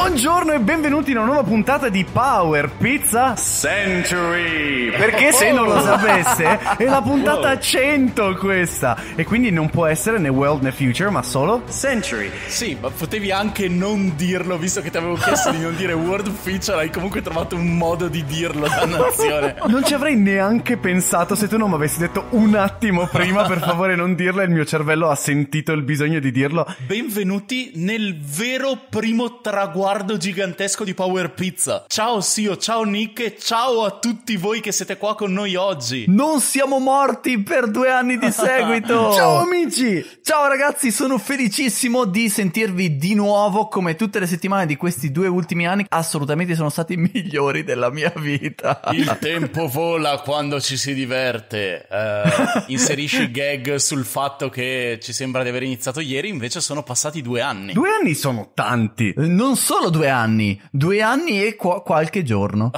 Buongiorno e benvenuti in una nuova puntata di Power Pizza Century. Perché se non lo oh. sapesse, è la puntata 100 questa. E quindi non può essere né World né Future, ma solo Century. Sì, ma potevi anche non dirlo, visto che ti avevo chiesto di non dire World Future, hai comunque trovato un modo di dirlo, dannazione. Non ci avrei neanche pensato se tu non mi avessi detto un attimo prima, per favore non dirlo, e il mio cervello ha sentito il bisogno di dirlo. Benvenuti nel vero primo traguardo leopardo gigantesco di Power Pizza. Ciao Sio, ciao Nick e ciao a tutti voi che siete qua con noi oggi. Non siamo morti per due anni di seguito. ciao amici. Ciao ragazzi, sono felicissimo di sentirvi di nuovo come tutte le settimane di questi due ultimi anni. Assolutamente sono stati i migliori della mia vita. Il tempo vola quando ci si diverte. Uh, inserisci gag sul fatto che ci sembra di aver iniziato ieri, invece sono passati due anni. Due anni sono tanti. Non so solo due anni, due anni e qu- qualche giorno.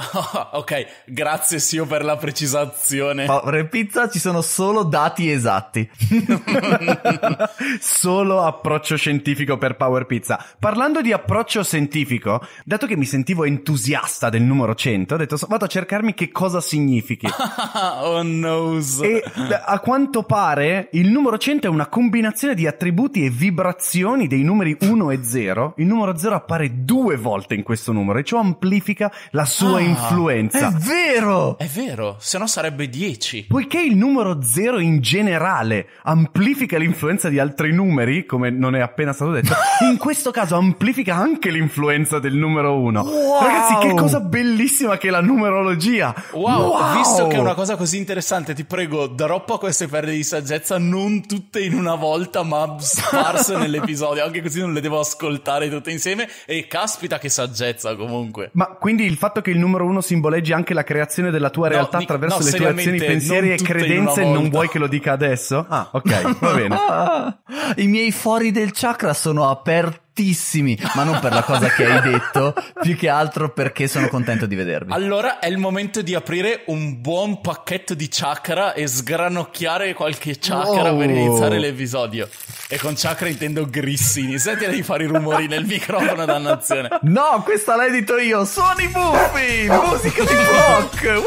ok, grazie Sio per la precisazione. Povere pizza, ci sono solo dati esatti. solo approccio scientifico per Power Pizza. Parlando di approccio scientifico, dato che mi sentivo entusiasta del numero 100, ho detto vado a cercarmi che cosa significhi. oh no. E a quanto pare il numero 100 è una combinazione di attributi e vibrazioni dei numeri 1 e 0. Il numero 0 appare due due volte in questo numero e ciò amplifica la sua ah, influenza. È vero! È vero, se no sarebbe 10. Poiché il numero 0 in generale amplifica l'influenza di altri numeri, come non è appena stato detto, in questo caso amplifica anche l'influenza del numero 1. Wow. Ragazzi, che cosa bellissima che è la numerologia! Wow. wow. Visto che è una cosa così interessante, ti prego, droppa queste perdite di saggezza, non tutte in una volta, ma sparse nell'episodio, anche così non le devo ascoltare tutte insieme e Caspita che saggezza comunque. Ma quindi il fatto che il numero uno simboleggi anche la creazione della tua no, realtà attraverso no, le tue azioni, pensieri e credenze non vuoi che lo dica adesso? Ah, ok, va bene. I miei fori del chakra sono aperti tantissimi, ma non per la cosa che hai detto, più che altro perché sono contento di vedervi. Allora è il momento di aprire un buon pacchetto di chakra e sgranocchiare qualche chakra wow. per iniziare l'episodio. E con chakra intendo grissini. Senti di fare i rumori nel microfono, dannazione. No, questa l'ho edito io. Sono i buffi! Musica di rock!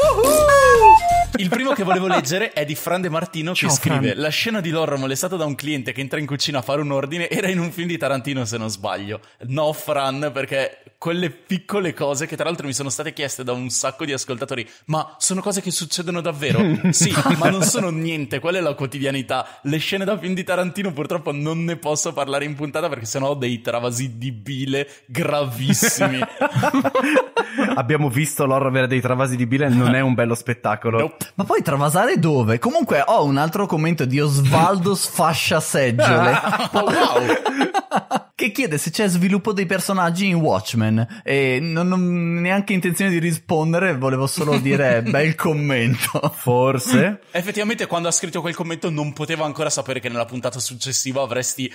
Il primo che volevo leggere è di Fran De Martino Ciao, che scrive: Fran. La scena di Lorra molestata da un cliente che entra in cucina a fare un ordine era in un film di Tarantino, se non sbaglio sbaglio, no Fran, perché quelle piccole cose che tra l'altro mi sono state chieste da un sacco di ascoltatori, ma sono cose che succedono davvero? sì, ma non sono niente, quella è la quotidianità. Le scene da film di Tarantino purtroppo non ne posso parlare in puntata perché sennò ho dei travasi di bile gravissimi. Abbiamo visto loro avere dei travasi di bile, non è un bello spettacolo. Nope. Ma poi travasare dove? Comunque ho un altro commento di Osvaldo Sfascia Seggiole. Oh, wow! che chiede se c'è sviluppo dei personaggi in Watchmen e non ho neanche intenzione di rispondere, volevo solo dire eh, bel commento. Forse. Effettivamente quando ha scritto quel commento non poteva ancora sapere che nella puntata successiva avresti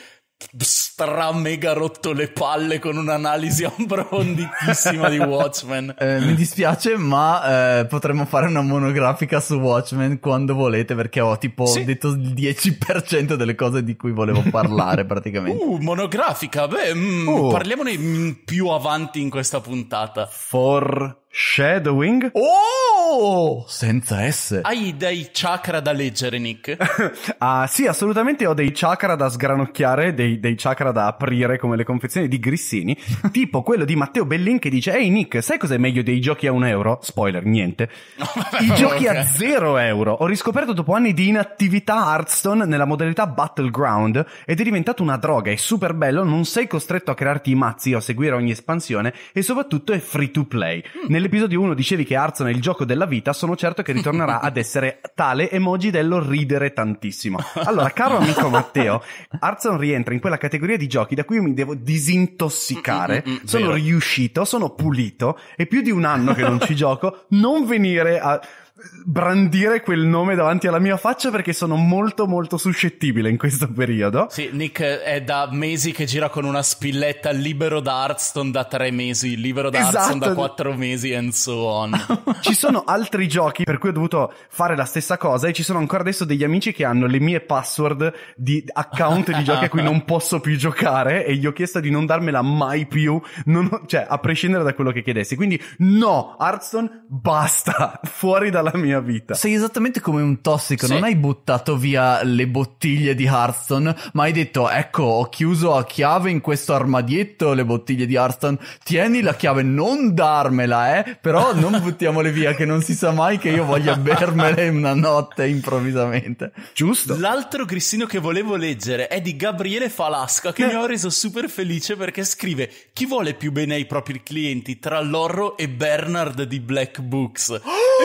stra mega rotto le palle con un'analisi approfonditissima di Watchmen. Eh, mi dispiace, ma eh, potremmo fare una monografica su Watchmen quando volete, perché ho tipo sì. detto il 10% delle cose di cui volevo parlare praticamente. Uh, monografica, beh, mm, uh. parliamone più avanti in questa puntata. For Shadowing? Oh! Senza S. Hai dei chakra da leggere, Nick? ah, sì, assolutamente ho dei chakra da sgranocchiare, dei, dei chakra da aprire, come le confezioni di Grissini, tipo quello di Matteo Bellin che dice, ehi Nick, sai cos'è meglio dei giochi a un euro? Spoiler, niente. I giochi a zero euro. Ho riscoperto dopo anni di inattività Hearthstone nella modalità Battleground ed è diventato una droga, è super bello, non sei costretto a crearti i mazzi o a seguire ogni espansione e soprattutto è free to play. Mm nell'episodio 1 dicevi che Arzon è il gioco della vita, sono certo che ritornerà ad essere tale emoji dello ridere tantissimo. Allora, caro amico Matteo, Arzon rientra in quella categoria di giochi da cui io mi devo disintossicare. Mm, mm, mm, sono riuscito, sono pulito, è più di un anno che non ci gioco, non venire a brandire quel nome davanti alla mia faccia perché sono molto molto suscettibile in questo periodo. Sì, Nick è da mesi che gira con una spilletta libero da Hearthstone da tre mesi, libero da esatto. Hearthstone da quattro mesi and so on. ci sono altri giochi per cui ho dovuto fare la stessa cosa e ci sono ancora adesso degli amici che hanno le mie password di account di giochi a cui non posso più giocare e gli ho chiesto di non darmela mai più, ho, cioè a prescindere da quello che chiedessi. Quindi no, Hearthstone basta, fuori da tutta la mia vita. Sei esattamente come un tossico, sì. non hai buttato via le bottiglie di Hearthstone, ma hai detto ecco ho chiuso a chiave in questo armadietto le bottiglie di Hearthstone, tieni la chiave, non darmela eh, però non buttiamole via che non si sa mai che io voglia bermele una notte improvvisamente. Giusto. L'altro grissino che volevo leggere è di Gabriele Falasca che eh. mi ha eh. reso super felice perché scrive chi vuole più bene ai propri clienti tra Lorro e Bernard di Black Books? Oh!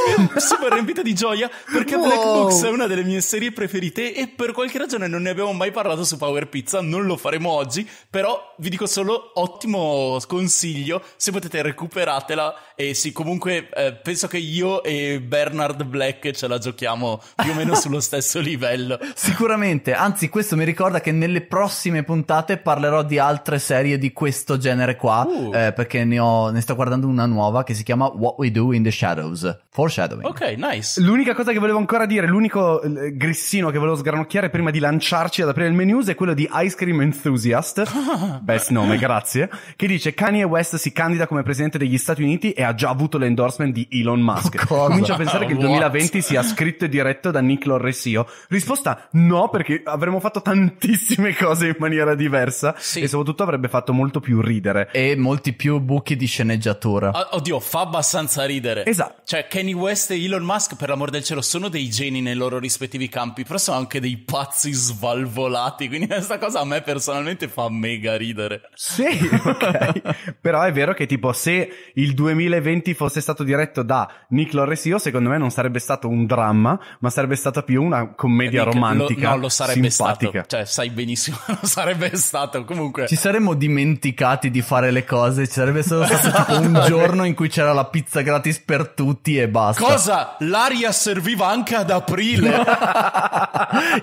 super riempita di gioia perché wow. Black Box è una delle mie serie preferite e per qualche ragione non ne abbiamo mai parlato su Power Pizza, non lo faremo oggi, però vi dico solo ottimo consiglio, se potete recuperatela e sì, comunque eh, penso che io e Bernard Black ce la giochiamo più o meno sullo stesso livello. Sicuramente, anzi questo mi ricorda che nelle prossime puntate parlerò di altre serie di questo genere qua, uh. eh, perché ne, ho, ne sto guardando una nuova che si chiama What We Do in the Shadows, Foreshadowing. Ok ok, nice. L'unica cosa che volevo ancora dire, l'unico eh, grissino che volevo sgranocchiare prima di lanciarci ad aprire il menu è quello di Ice Cream Enthusiast. Best nome, grazie. Che dice Kanye West si candida come presidente degli Stati Uniti e ha già avuto l'endorsement di Elon Musk. Oh, cosa? Comincio a pensare che il 2020 sia scritto e diretto da Nick Lorresio. Risposta no, perché avremmo fatto tantissime cose in maniera diversa sì. e soprattutto avrebbe fatto molto più ridere. E molti più buchi di sceneggiatura. oddio, fa abbastanza ridere. Esatto. Cioè, Kanye West e Elon Musk, per l'amor del cielo, sono dei geni nei loro rispettivi campi, però sono anche dei pazzi svalvolati. Quindi questa cosa a me personalmente fa mega ridere. Sì, ok. però è vero che tipo se il 2020 fosse stato diretto da Nick Lorresio, secondo me non sarebbe stato un dramma, ma sarebbe stata più una commedia eh, Nick, romantica. Lo, no, lo sarebbe simpatica. stato. Cioè, sai benissimo, lo sarebbe stato comunque. Ci saremmo dimenticati di fare le cose, ci sarebbe stato, stato un giorno in cui c'era la pizza gratis per tutti e basta. Cosa? l'aria serviva anche ad aprile.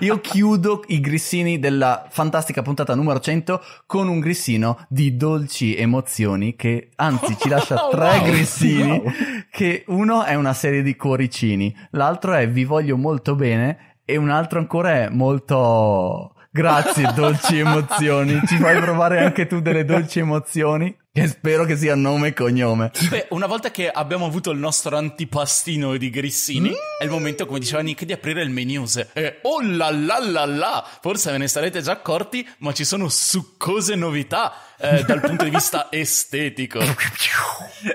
Io chiudo i grissini della fantastica puntata numero 100 con un grissino di dolci emozioni che anzi ci lascia oh, tre wow, grissini wow. che uno è una serie di cuoricini, l'altro è vi voglio molto bene e un altro ancora è molto Grazie, dolci emozioni. Ci fai provare anche tu delle dolci emozioni? Che spero che sia nome e cognome. Beh, una volta che abbiamo avuto il nostro antipastino di grissini, mm. è il momento, come diceva Nick, di aprire il menus. E eh, oh la la la la! Forse ve ne sarete già accorti, ma ci sono succose novità eh, dal punto di vista estetico.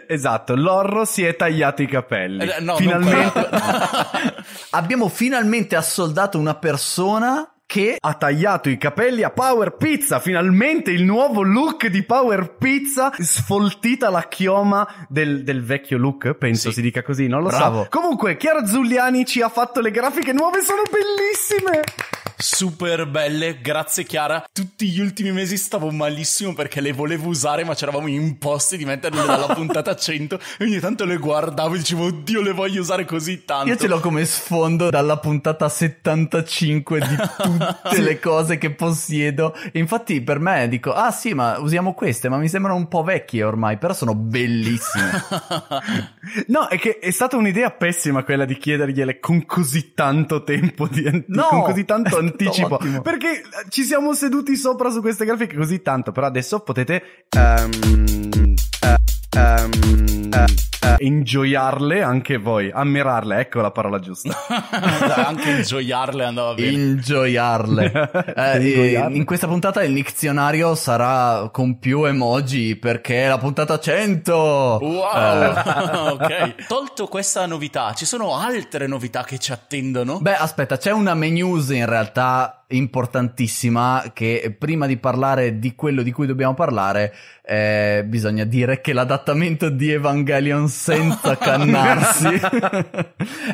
Esatto, l'orro si è tagliato i capelli. Eh, no, finalmente. abbiamo finalmente assoldato una persona che ha tagliato i capelli a Power Pizza. Finalmente il nuovo look di Power Pizza, sfoltita la chioma del, del vecchio look, penso sì. si dica così, non lo Bravo. so. Comunque, Chiara Zuliani ci ha fatto le grafiche nuove, sono bellissime! super belle. Grazie Chiara. Tutti gli ultimi mesi stavo malissimo perché le volevo usare, ma c'eravamo imposti di metterle dalla puntata 100 e ogni tanto le guardavo e dicevo "Oddio, le voglio usare così tanto". Io ce l'ho come sfondo dalla puntata 75 di tutte le cose che possiedo. E infatti per me dico "Ah sì, ma usiamo queste, ma mi sembrano un po' vecchie ormai, però sono bellissime". no, è che è stata un'idea pessima quella di chiedergliele con così tanto tempo di, no, con così tanto anticipo. No, perché eh, ci siamo seduti sopra su queste grafiche così tanto, però adesso potete... Um, uh, um, uh eh, ingioiarle anche voi, ammirarle, ecco la parola giusta. anche ingioiarle andava bene. Ingioiarle. Eh, eh In questa puntata il dizionario sarà con più emoji perché è la puntata 100. Wow, eh. ok. Tolto questa novità, ci sono altre novità che ci attendono? Beh, aspetta, c'è una menus in realtà importantissima che prima di parlare di quello di cui dobbiamo parlare eh, bisogna dire che l'adattamento di Evangelion senza cannarsi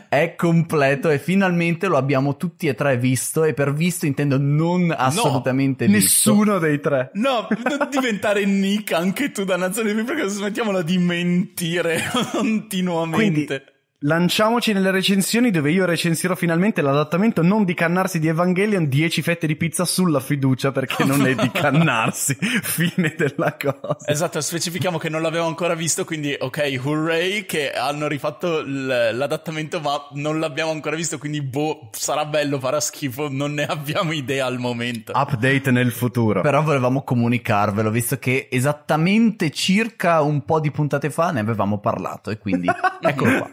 è completo e finalmente lo abbiamo tutti e tre visto e per visto intendo non assolutamente no, visto. nessuno dei tre no non diventare Nick anche tu dannazione perché smettiamola di mentire continuamente Quindi, Lanciamoci nelle recensioni dove io recensirò finalmente l'adattamento non di Cannarsi di Evangelion 10 fette di pizza sulla fiducia perché non è di Cannarsi. Fine della cosa. Esatto, specifichiamo che non l'avevo ancora visto, quindi ok, hooray che hanno rifatto l- l'adattamento ma non l'abbiamo ancora visto, quindi boh, sarà bello, farà schifo, non ne abbiamo idea al momento. Update nel futuro. Però volevamo comunicarvelo, visto che esattamente circa un po' di puntate fa ne avevamo parlato e quindi eccolo qua.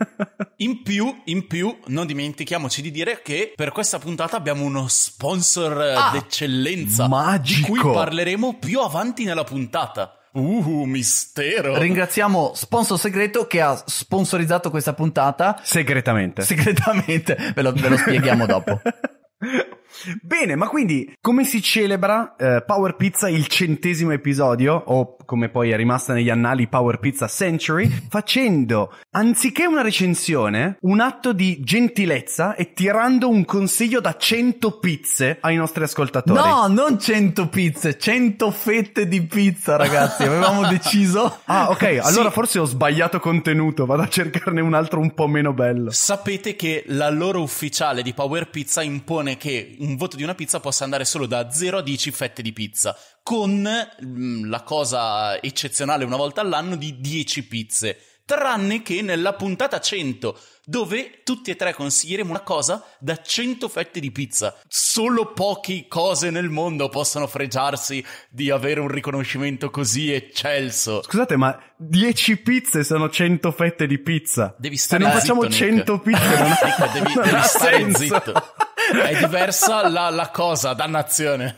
In più, in più, non dimentichiamoci di dire che per questa puntata abbiamo uno sponsor eh, ah, d'eccellenza. Magico! Di cui parleremo più avanti nella puntata. Uh, mistero! Ringraziamo Sponsor Segreto che ha sponsorizzato questa puntata. Segretamente. Segretamente, ve lo, ve lo spieghiamo dopo. Bene, ma quindi come si celebra eh, Power Pizza il centesimo episodio, o come poi è rimasta negli annali Power Pizza Century, facendo, anziché una recensione, un atto di gentilezza e tirando un consiglio da 100 pizze ai nostri ascoltatori. No, non 100 pizze, 100 fette di pizza, ragazzi, avevamo deciso. Ah, ok, allora sì. forse ho sbagliato contenuto, vado a cercarne un altro un po' meno bello. Sapete che la loro ufficiale di Power Pizza impone che un voto di una pizza possa andare solo da 0 a 10 fette di pizza, con mh, mm, la cosa eccezionale una volta all'anno di 10 pizze, tranne che nella puntata 100, dove tutti e tre consiglieremo una cosa da 100 fette di pizza. Solo poche cose nel mondo possono fregiarsi di avere un riconoscimento così eccelso. Scusate, ma 10 pizze sono 100 fette di pizza. Devi stare Se non facciamo zitto, 100 Nick. pizze, non, Nick, devi, non devi stare senso. zitto. È diversa la, la cosa, dannazione.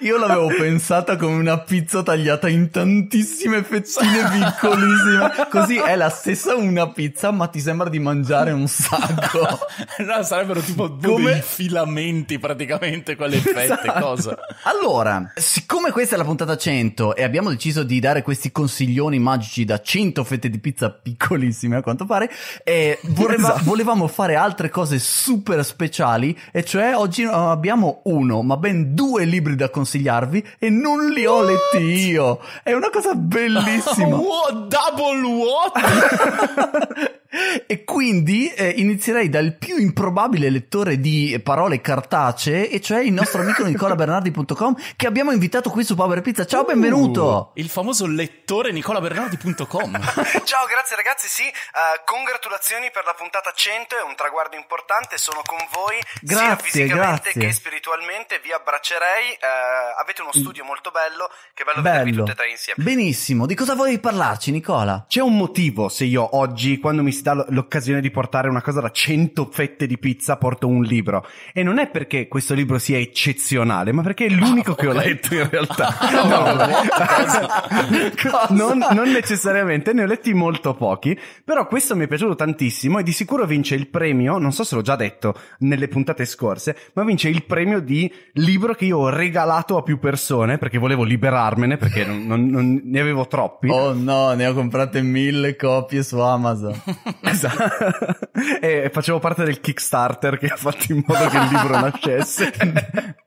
Io l'avevo pensata come una pizza tagliata in tantissime fettine piccolissime. Così è la stessa una pizza, ma ti sembra di mangiare un sacco. no, sarebbero tipo come... due filamenti praticamente quelle fette, esatto. cosa. Allora, siccome questa è la puntata 100 e abbiamo deciso di dare questi consiglioni magici da 100 fette di pizza piccolissime a quanto pare, eh, voleva, esatto. volevamo fare altre cose super speciali e cioè oggi eh, abbiamo uno, ma ben due libri da consigliarvi e non li what? ho letti io. È una cosa bellissima. what? Double what? E quindi eh, inizierei dal più improbabile lettore di parole cartacee, e cioè il nostro amico nicolabernardi.com che abbiamo invitato qui su Power Pizza. Ciao, uh, benvenuto! Il famoso lettore nicolabernardi.com. Ciao, grazie ragazzi, sì, uh, congratulazioni per la puntata 100, è un traguardo importante, sono con voi grazie, sia fisicamente grazie. che spiritualmente, vi abbraccerei, uh, avete uno mm. studio molto bello, che bello, bello. vedervi tutte e tre insieme. Benissimo, di cosa vuoi parlarci Nicola? C'è un motivo se io oggi, quando mi si dà l'occasione di portare una cosa da 100 fette di pizza, porto un libro. E non è perché questo libro sia eccezionale, ma perché è l'unico oh, okay. che ho letto in realtà. no, non, non, necessariamente, ne ho letti molto pochi, però questo mi è piaciuto tantissimo e di sicuro vince il premio, non so se l'ho già detto nelle puntate scorse, ma vince il premio di libro che io ho regalato a più persone perché volevo liberarmene, perché non, non, non ne avevo troppi. Oh no, ne ho comprate mille copie su Amazon. esatto. e facevo parte del Kickstarter che ha fatto in modo che il libro nascesse.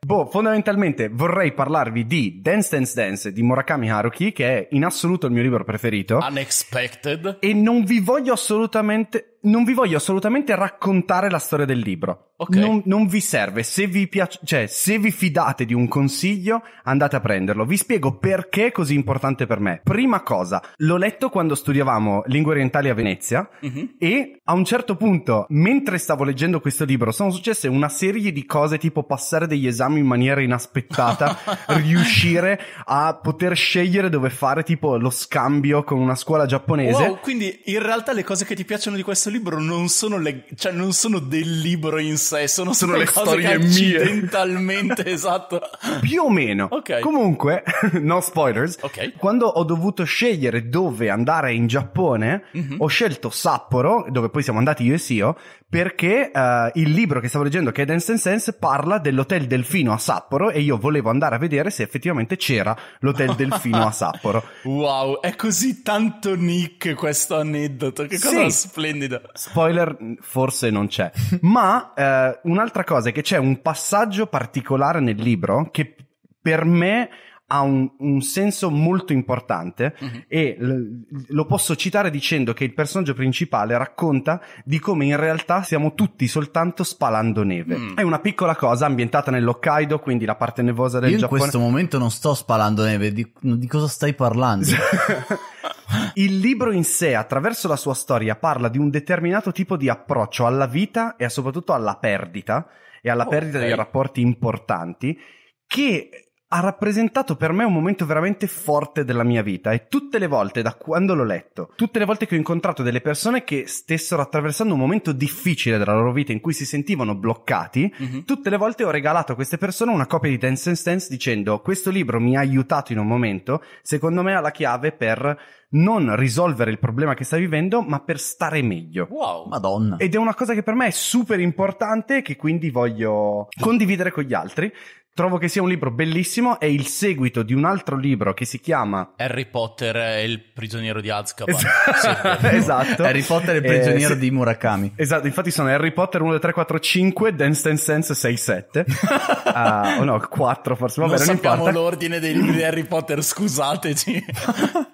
boh, fondamentalmente vorrei parlarvi di Dance Dance Dance di Murakami Haruki, che è in assoluto il mio libro preferito. Unexpected. E non vi voglio assolutamente non vi voglio assolutamente raccontare la storia del libro. Okay. Non, non, vi serve. Se vi, piace, cioè, se vi fidate di un consiglio, andate a prenderlo. Vi spiego perché è così importante per me. Prima cosa, l'ho letto quando studiavamo lingue orientali a Venezia mm-hmm. e a un certo punto, mentre stavo leggendo questo libro, sono successe una serie di cose tipo passare degli esami in maniera inaspettata, riuscire a poter scegliere dove fare tipo lo scambio con una scuola giapponese. Wow, quindi in realtà le cose che ti piacciono di questo libro libro non sono, le, cioè non sono del libro in sé, sono, sono le storie mie. Mentalmente, esatto. Più o meno. Okay. Comunque, no spoilers. Okay. Quando ho dovuto scegliere dove andare in Giappone, mm-hmm. ho scelto Sapporo, dove poi siamo andati io e Sio, perché uh, il libro che stavo leggendo, che è Dance and Sense, parla dell'Hotel Delfino a Sapporo e io volevo andare a vedere se effettivamente c'era l'Hotel Delfino a Sapporo. Wow, è così tanto Nick questo aneddoto, che cosa sì. splendida. Spoiler forse non c'è. Ma eh, un'altra cosa è che c'è un passaggio particolare nel libro che per me ha un, un senso molto importante mm-hmm. e l- lo posso citare dicendo che il personaggio principale racconta di come in realtà siamo tutti soltanto spalando neve. Mm. È una piccola cosa ambientata nell'Hokkaido, quindi la parte nevosa del Io Giappone. in questo momento non sto spalando neve, di, di cosa stai parlando? Il libro in sé, attraverso la sua storia, parla di un determinato tipo di approccio alla vita e soprattutto alla perdita e alla okay. perdita dei rapporti importanti che ha rappresentato per me un momento veramente forte della mia vita e tutte le volte da quando l'ho letto, tutte le volte che ho incontrato delle persone che stessero attraversando un momento difficile della loro vita in cui si sentivano bloccati, mm-hmm. tutte le volte ho regalato a queste persone una copia di Dance and Stance dicendo questo libro mi ha aiutato in un momento, secondo me ha la chiave per non risolvere il problema che stai vivendo, ma per stare meglio. Wow, madonna. Ed è una cosa che per me è super importante e che quindi voglio condividere con gli altri. Trovo che sia un libro bellissimo, è il seguito di un altro libro che si chiama Harry Potter e il prigioniero di Azkaban. Es- esatto. Harry Potter e il prigioniero eh, di Murakami. Esatto, infatti sono Harry Potter 1, 2, 3, 4, 5, Dance Dance Sense 6, 7. uh, o no, 4 forse. Vabbè, non, non sappiamo importa. l'ordine dei libri di Harry Potter, scusateci.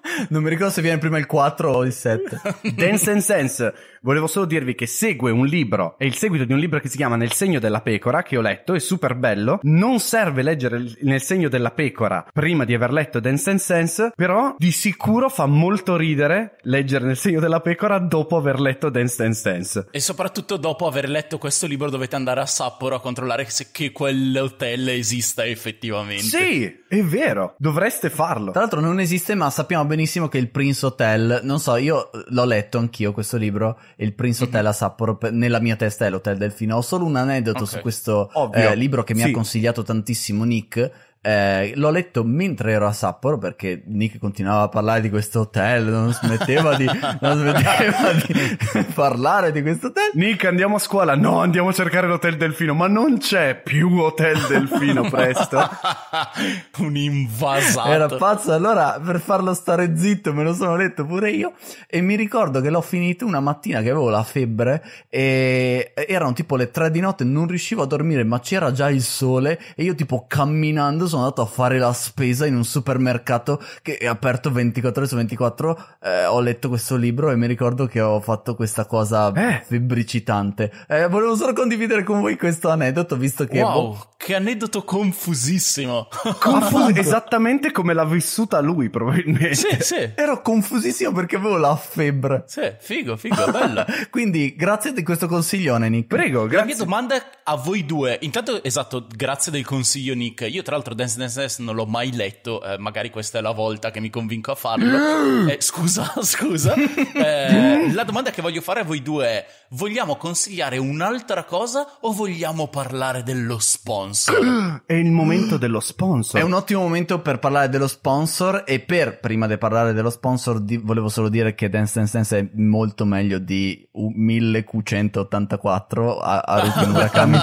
non mi ricordo se viene prima il 4 o il 7. Dance and Sense, volevo solo dirvi che segue un libro, è il seguito di un libro che si chiama Nel segno della pecora, che ho letto, è super bello. Non serve leggere Nel segno della pecora prima di aver letto Dance and Sense, però di sicuro fa molto ridere leggere Nel segno della pecora dopo aver letto Dance and Sense. E soprattutto dopo aver letto questo libro dovete andare a Sapporo a controllare se che quell'hotel esista effettivamente. Sì, è vero, dovreste farlo. Tra l'altro non esiste, ma sappiamo benissimo che il Prince Hotel, non so, io l'ho letto anch'io questo libro, il Prince Hotel a Sapporo, nella mia testa è l'Hotel Delfino. Ho solo un aneddoto okay. su questo eh, libro che mi sì. ha consigliato tantissimo Nick eh, l'ho letto mentre ero a Sapporo perché Nick continuava a parlare di questo hotel, non smetteva di, non smetteva di parlare di questo hotel. Nick, andiamo a scuola? No, andiamo a cercare l'hotel Delfino, ma non c'è più hotel Delfino presto. Un invasato. Era pazzo, allora per farlo stare zitto me lo sono letto pure io e mi ricordo che l'ho finito una mattina che avevo la febbre e erano tipo le tre di notte, non riuscivo a dormire ma c'era già il sole e io tipo camminando sono andato a fare la spesa in un supermercato che è aperto 24 ore su 24. Eh, ho letto questo libro e mi ricordo che ho fatto questa cosa eh. febbricitante. Eh, volevo solo condividere con voi questo aneddoto, visto che... Wow, boh... che aneddoto confusissimo! Confus- esattamente come l'ha vissuta lui, probabilmente. Sì, sì. Ero confusissimo perché avevo la febbre. Sì, figo, figo, bello. Quindi, grazie di questo consiglione, Nick. Prego, grazie. La mia domanda a voi due. Intanto, esatto, grazie del consiglio, Nick. Io, tra l'altro, Dance Dance Dance non l'ho mai letto, eh, magari questa è la volta che mi convinco a farlo. Mm. Eh, scusa, scusa. Eh, la domanda che voglio fare a voi due è, vogliamo consigliare un'altra cosa o vogliamo parlare dello sponsor? È il momento dello sponsor. È un ottimo momento per parlare dello sponsor e per, prima di parlare dello sponsor, di, volevo solo dire che Dance Dance Dance è molto meglio di 1484 a, a Murakami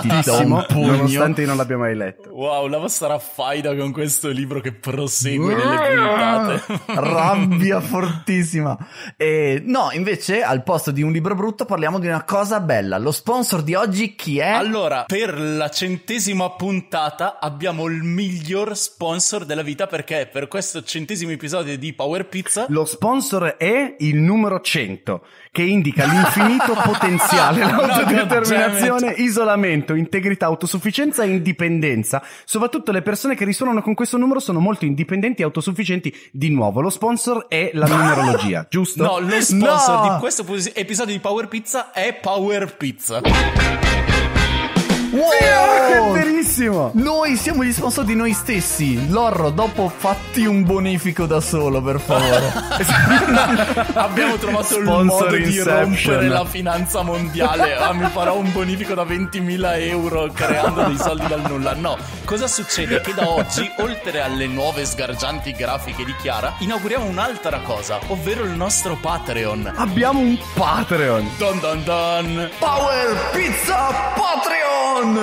Nonostante io non l'abbia mai letto. Wow, la vostra fa Aida con questo libro che prosegue nelle puntate. Rabbia fortissima. E, no, invece, al posto di un libro brutto, parliamo di una cosa bella. Lo sponsor di oggi chi è? Allora, per la centesima puntata abbiamo il miglior sponsor della vita perché per questo centesimo episodio di Power Pizza... Lo sponsor è il numero 100 che indica l'infinito potenziale, l'autodeterminazione, isolamento, integrità, autosufficienza e indipendenza. Soprattutto le persone che risuonano con questo numero sono molto indipendenti e autosufficienti. Di nuovo, lo sponsor è la numerologia, giusto? No, lo sponsor no! di questo episodio di Power Pizza è Power Pizza. Wow! Sì, oh, è verissimo! Noi siamo gli sponsor di noi stessi. Lorro, dopo fatti un bonifico da solo, per favore. Abbiamo trovato sponsor il modo Inception. di rompere la finanza mondiale. Ah, mi farò un bonifico da 20.000 euro creando dei soldi dal nulla. No, cosa succede? Che da oggi, oltre alle nuove sgargianti grafiche di Chiara, inauguriamo un'altra cosa, ovvero il nostro Patreon. Abbiamo un Patreon. Don don don. Power Pizza Patreon! i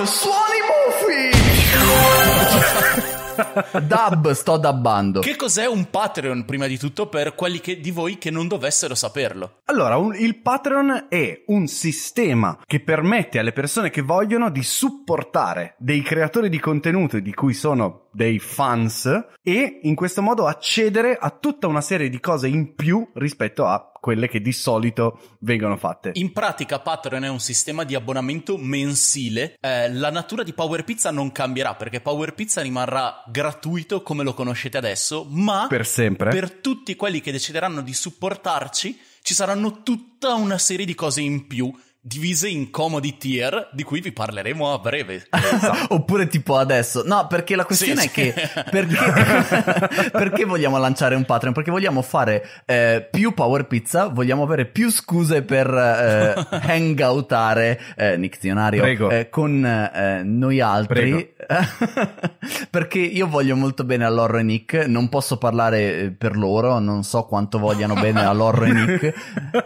the Swanee Murphy. Dub, sto dabbando. Che cos'è un Patreon, prima di tutto, per quelli che, di voi che non dovessero saperlo? Allora, un, il Patreon è un sistema che permette alle persone che vogliono di supportare dei creatori di contenuto di cui sono dei fans e in questo modo accedere a tutta una serie di cose in più rispetto a quelle che di solito vengono fatte. In pratica Patreon è un sistema di abbonamento mensile, eh, la natura di Power Pizza non cambierà perché Power Pizza rimarrà gratuita gratuito come lo conoscete adesso, ma per sempre. Per tutti quelli che decideranno di supportarci ci saranno tutta una serie di cose in più divise in comodi tier di cui vi parleremo a breve. Oppure tipo adesso. No, perché la questione sì, è sì. che perché, perché, vogliamo lanciare un Patreon? Perché vogliamo fare eh, più Power Pizza, vogliamo avere più scuse per eh, hangoutare eh, Nick Dionario eh, con eh, noi altri. perché io voglio molto bene a all'Orro e Nick, non posso parlare eh, per loro, non so quanto vogliano bene a all'Orro e Nick.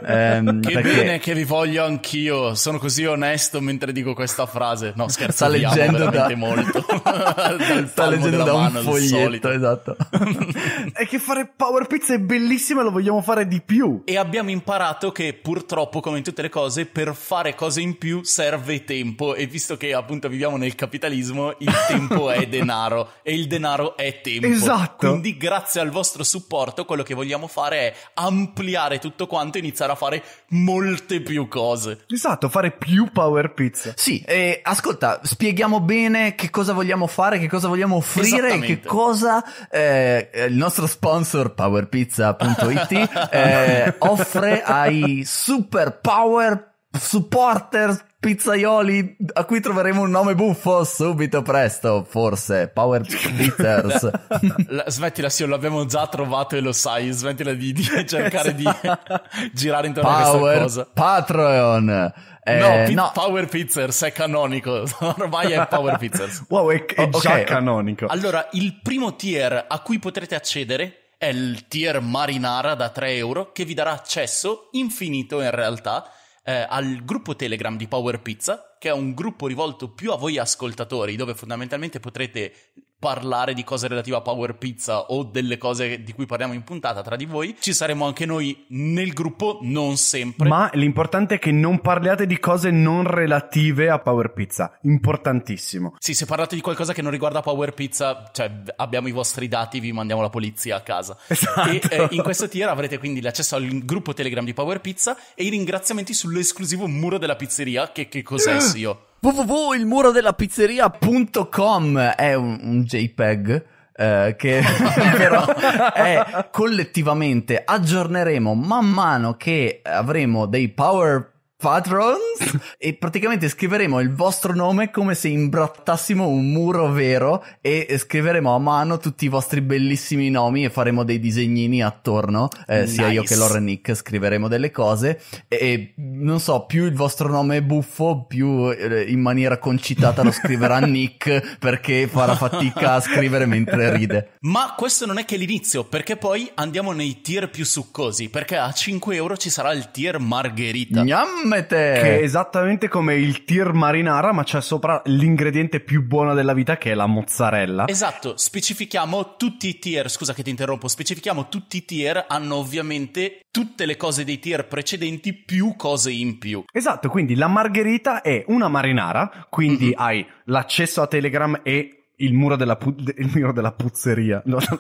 Ehm, che perché... bene che vi voglio anch'io io sono così onesto mentre dico questa frase. No, scherzo, sta leggendo da... molto. sta leggendo da un foglietto, esatto. è che fare Power Pizza è bellissimo e lo vogliamo fare di più. E abbiamo imparato che purtroppo, come in tutte le cose, per fare cose in più serve tempo e visto che appunto viviamo nel capitalismo, il tempo è denaro e il denaro è tempo. Esatto. Quindi grazie al vostro supporto quello che vogliamo fare è ampliare tutto quanto e iniziare a fare molte più cose. Esatto, fare più Power Pizza. Sì, e ascolta, spieghiamo bene che cosa vogliamo fare, che cosa vogliamo offrire, che cosa eh, il nostro sponsor powerpizza.it eh, offre ai super power Supporters pizzaioli a cui troveremo un nome buffo subito presto, forse. Power Pizzers. smettila, sì, l'abbiamo già trovato e lo sai. Smettila di, di cercare di esatto. girare intorno Power a questa cosa. Patreon. Eh, no, pi- no, Power Pizzers è canonico. Ormai è Power Pizzers. wow, è, è già okay. canonico. Allora, il primo tier a cui potrete accedere è il tier Marinara da 3 euro che vi darà accesso infinito in realtà eh, al gruppo Telegram di Power Pizza, che è un gruppo rivolto più a voi ascoltatori, dove fondamentalmente potrete parlare di cose relative a Power Pizza o delle cose di cui parliamo in puntata tra di voi. Ci saremo anche noi nel gruppo, non sempre. Ma l'importante è che non parliate di cose non relative a Power Pizza. Importantissimo. Sì, se parlate di qualcosa che non riguarda Power Pizza, cioè abbiamo i vostri dati, vi mandiamo la polizia a casa. Esatto. E eh, in questo tier avrete quindi l'accesso al gruppo Telegram di Power Pizza e i ringraziamenti sull'esclusivo muro della pizzeria, che, che cos'è, ah! io? www.ilmurodellapizzeria.com è un, un JPEG. Eh, che però è, collettivamente aggiorneremo man mano che avremo dei power Patrons e praticamente scriveremo il vostro nome come se imbrattassimo un muro vero e scriveremo a mano tutti i vostri bellissimi nomi e faremo dei disegnini attorno, eh, nice. sia io che Lauren Nick scriveremo delle cose e, non so, più il vostro nome è buffo, più eh, in maniera concitata lo scriverà Nick perché farà fatica a scrivere mentre ride. Ma questo non è che l'inizio, perché poi andiamo nei tier più succosi, perché a 5 euro ci sarà il tier Margherita. Gnam! Gourmet! Che è esattamente come il tir marinara, ma c'è sopra l'ingrediente più buono della vita che è la mozzarella. Esatto, specifichiamo tutti i tier, scusa che ti interrompo, specifichiamo tutti i tier hanno ovviamente tutte le cose dei tier precedenti più cose in più. Esatto, quindi la margherita è una marinara, quindi mm-hmm. hai l'accesso a Telegram e il muro della, pu- il muro della puzzeria, no, no,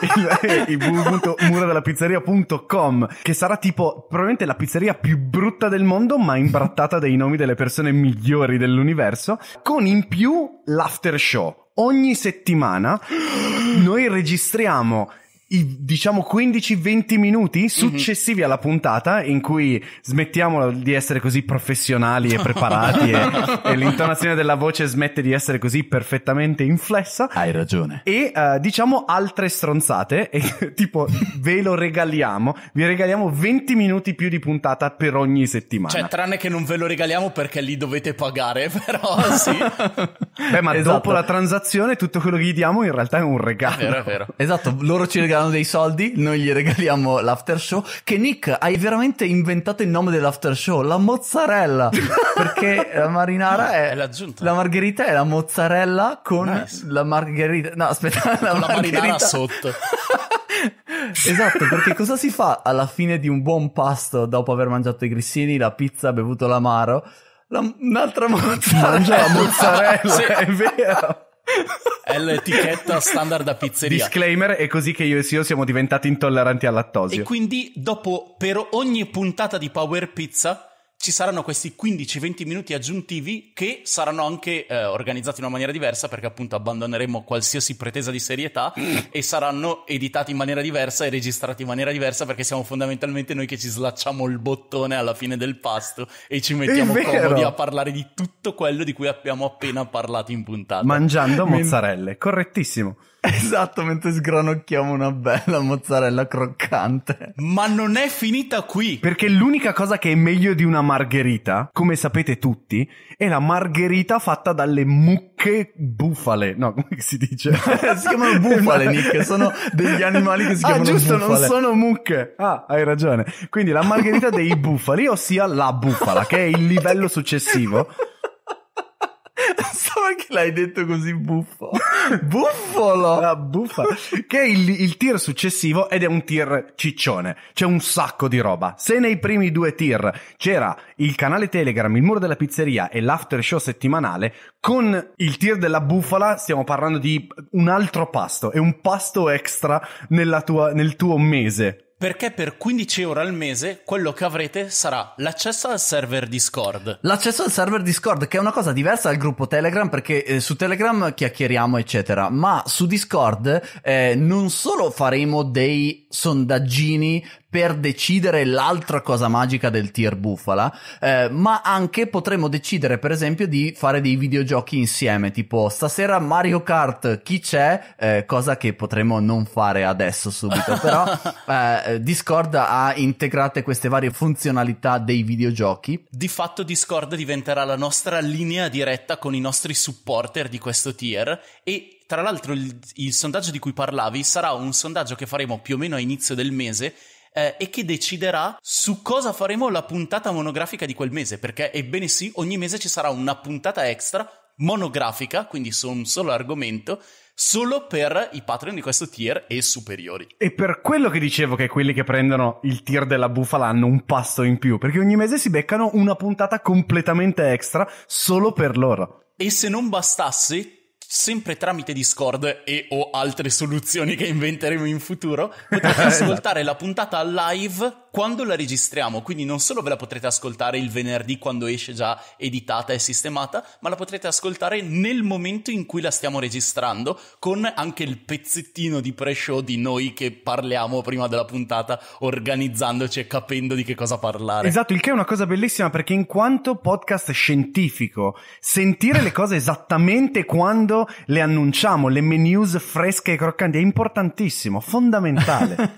il, il, il muro della pizzeria.com, che sarà tipo probabilmente la pizzeria più brutta del mondo, ma imbrattata dei nomi delle persone migliori dell'universo, con in più l'after show. Ogni settimana noi registriamo i diciamo 15-20 minuti mhm. successivi mm-hmm. alla puntata in cui smettiamo di essere così professionali e preparati e, e, l'intonazione della voce smette di essere così perfettamente inflessa. Hai ragione. E uh, diciamo altre stronzate e tipo ve lo regaliamo, vi regaliamo 20 minuti più di puntata per ogni settimana. Cioè tranne che non ve lo regaliamo perché li dovete pagare, però sì. Beh, ma esatto. dopo la transazione tutto quello che gli diamo in realtà è un regalo. È vero, è vero. Esatto, loro ci regalano daranno dei soldi, noi gli regaliamo l'after show. Che Nick, hai veramente inventato il nome dell'after show? La mozzarella. perché la marinara è, è l'aggiunta. La margherita è la mozzarella con nice. Eh, la margherita. No, aspetta, la, con margherita. la marinara sotto. esatto, perché cosa si fa alla fine di un buon pasto dopo aver mangiato i grissini, la pizza, bevuto l'amaro? La, un'altra mozzarella. Mangia la mozzarella, sì. è vero. È l'etichetta standard da pizzeria. Disclaimer, è così che io e Sio siamo diventati intolleranti al lattosio. E quindi dopo, per ogni puntata di Power Pizza, ci saranno questi 15-20 minuti aggiuntivi che saranno anche eh, organizzati in una maniera diversa perché appunto abbandoneremo qualsiasi pretesa di serietà mm. e saranno editati in maniera diversa e registrati in maniera diversa perché siamo fondamentalmente noi che ci slacciamo il bottone alla fine del pasto e ci mettiamo comodi a parlare di tutto quello di cui abbiamo appena parlato in puntata. Mangiando mozzarelle, correttissimo. Esatto, mentre sgranocchiamo una bella mozzarella croccante. Ma non è finita qui! Perché l'unica cosa che è meglio di una margherita, come sapete tutti, è la margherita fatta dalle mucche bufale. No, come si dice? si chiamano bufale, Nick. Sono degli animali che si ah, chiamano bufale. Ah, giusto, non sono mucche. Ah, hai ragione. Quindi la margherita dei bufali, ossia la bufala, che è il livello successivo Pensavo che l'hai detto così buffo. Buffolo! La buffa. Che è il, il tir successivo ed è un tir ciccione. C'è un sacco di roba. Se nei primi due tir c'era il canale Telegram, il muro della pizzeria e l'after show settimanale, con il tir della bufala stiamo parlando di un altro pasto. È un pasto extra nella tua, nel tuo mese perché per 15 euro al mese quello che avrete sarà l'accesso al server Discord. L'accesso al server Discord che è una cosa diversa dal gruppo Telegram perché eh, su Telegram chiacchieriamo eccetera, ma su Discord eh, non solo faremo dei sondaggini per decidere l'altra cosa magica del tier bufala, eh, ma anche potremmo decidere per esempio di fare dei videogiochi insieme, tipo stasera Mario Kart, chi c'è? Eh, cosa che potremmo non fare adesso subito, però eh, Discord ha integrate queste varie funzionalità dei videogiochi. Di fatto Discord diventerà la nostra linea diretta con i nostri supporter di questo tier e tra l'altro il, il, sondaggio di cui parlavi sarà un sondaggio che faremo più o meno a inizio del mese eh, e che deciderà su cosa faremo la puntata monografica di quel mese, perché ebbene sì, ogni mese ci sarà una puntata extra monografica, quindi su un solo argomento, solo per i patron di questo tier e superiori. E per quello che dicevo che quelli che prendono il tier della bufala hanno un passo in più, perché ogni mese si beccano una puntata completamente extra solo per loro. E se non bastasse, sempre tramite Discord e o altre soluzioni che inventeremo in futuro, potete esatto. ascoltare la puntata live quando la registriamo, quindi non solo ve la potrete ascoltare il venerdì quando esce già editata e sistemata, ma la potrete ascoltare nel momento in cui la stiamo registrando, con anche il pezzettino di pre-show di noi che parliamo prima della puntata, organizzandoci e capendo di che cosa parlare. Esatto, il che è una cosa bellissima perché in quanto podcast scientifico, sentire le cose esattamente quando le annunciamo, le menus fresche e croccanti, è importantissimo, fondamentale.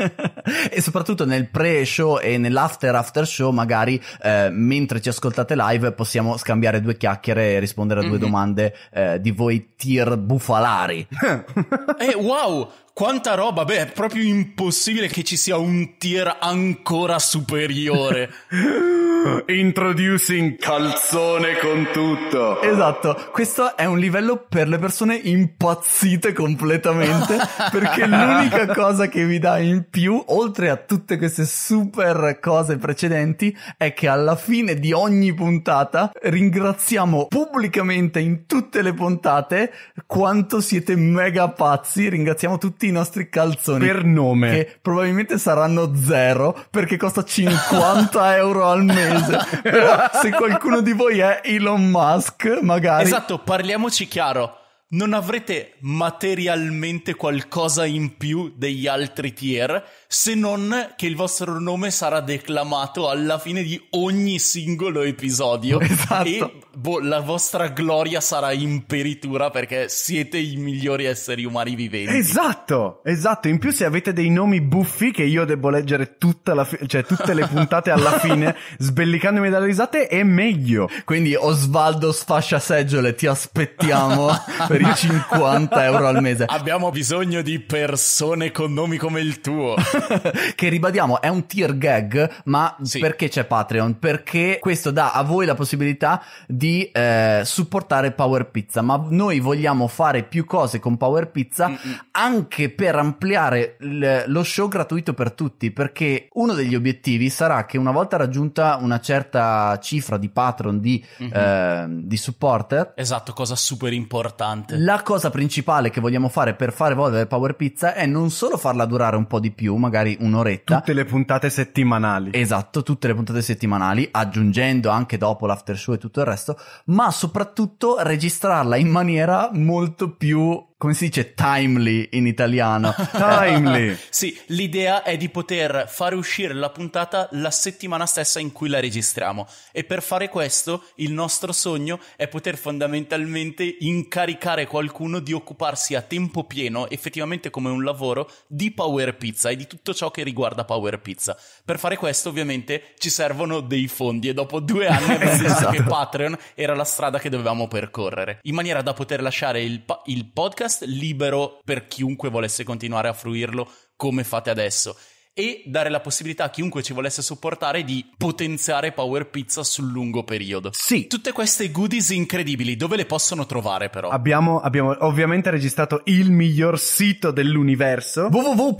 e soprattutto nel pre-show show e nell'after after show magari eh, mentre ci ascoltate live possiamo scambiare due chiacchiere e rispondere a due mm-hmm. domande eh, di voi tir bufalari. eh, wow! Quanta roba, beh, è proprio impossibile che ci sia un tier ancora superiore. Introducing calzone con tutto. Esatto, questo è un livello per le persone impazzite completamente, perché l'unica cosa che vi dà in più, oltre a tutte queste super cose precedenti, è che alla fine di ogni puntata ringraziamo pubblicamente in tutte le puntate quanto siete mega pazzi, ringraziamo tutti i nostri calzoni. Per nome. Che probabilmente saranno zero perché costa 50 euro al mese. Però se qualcuno di voi è Elon Musk, magari. Esatto, parliamoci chiaro. Non avrete materialmente qualcosa in più degli altri tier se non che il vostro nome sarà declamato alla fine di ogni singolo episodio esatto. e boh, la vostra gloria sarà in peritura perché siete i migliori esseri umani viventi. Esatto, esatto. In più se avete dei nomi buffi che io devo leggere fi- cioè, tutte le puntate alla fine sbellicandomi dalle risate è meglio. Quindi Osvaldo sfascia seggiole, ti aspettiamo per i 50 euro al mese. Abbiamo bisogno di persone con nomi come il tuo. che ribadiamo è un tier gag, ma sì. perché c'è Patreon? Perché questo dà a voi la possibilità di eh, supportare Power Pizza, ma noi vogliamo fare più cose con Power Pizza Mm-mm. anche per ampliare l- lo show gratuito per tutti, perché uno degli obiettivi sarà che una volta raggiunta una certa cifra di patron di, mm-hmm. eh, di supporter, esatto, cosa super importante. La cosa principale che vogliamo fare per far evolvere Power Pizza è non solo farla durare un po' di più, ma magari un'oretta. Tutte le puntate settimanali. Esatto, tutte le puntate settimanali, aggiungendo anche dopo l'after show e tutto il resto, ma soprattutto registrarla in maniera molto più come si dice timely in italiano? timely! sì, l'idea è di poter fare uscire la puntata la settimana stessa in cui la registriamo e per fare questo il nostro sogno è poter fondamentalmente incaricare qualcuno di occuparsi a tempo pieno, effettivamente come un lavoro, di Power Pizza e di tutto ciò che riguarda Power Pizza. Per fare questo ovviamente ci servono dei fondi e dopo due anni abbiamo esatto. che Patreon era la strada che dovevamo percorrere, in maniera da poter lasciare il, pa- il podcast podcast libero per chiunque volesse continuare a fruirlo come fate adesso e dare la possibilità a chiunque ci volesse supportare di potenziare Power Pizza sul lungo periodo. Sì. Tutte queste goodies incredibili, dove le possono trovare però? Abbiamo, abbiamo ovviamente registrato il miglior sito dell'universo. www.datecideissoldi.com